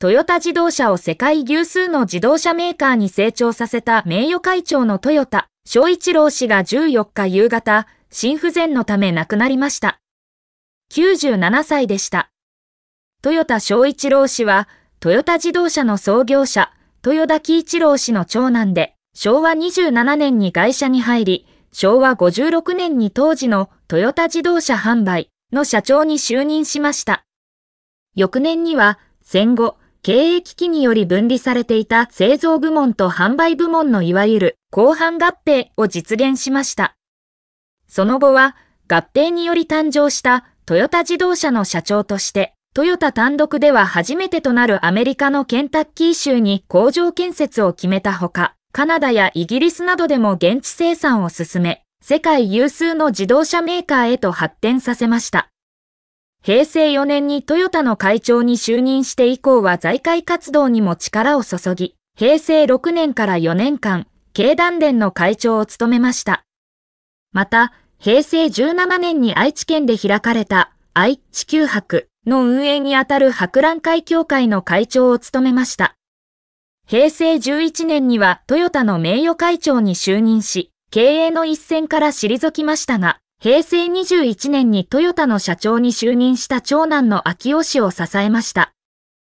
トヨタ自動車を世界有数の自動車メーカーに成長させた名誉会長のトヨタ、小一郎氏が14日夕方、心不全のため亡くなりました。97歳でした。トヨタ小一郎氏は、トヨタ自動車の創業者、豊田喜一郎氏の長男で、昭和27年に会社に入り、昭和56年に当時のトヨタ自動車販売の社長に就任しました。翌年には、戦後、経営危機により分離されていた製造部門と販売部門のいわゆる後半合併を実現しました。その後は合併により誕生したトヨタ自動車の社長として、トヨタ単独では初めてとなるアメリカのケンタッキー州に工場建設を決めたほか、カナダやイギリスなどでも現地生産を進め、世界有数の自動車メーカーへと発展させました。平成4年にトヨタの会長に就任して以降は財界活動にも力を注ぎ、平成6年から4年間、経団連の会長を務めました。また、平成17年に愛知県で開かれた愛地球博の運営にあたる博覧会協会の会長を務めました。平成11年にはトヨタの名誉会長に就任し、経営の一線から退きましたが、平成21年にトヨタの社長に就任した長男の秋夫氏を支えました。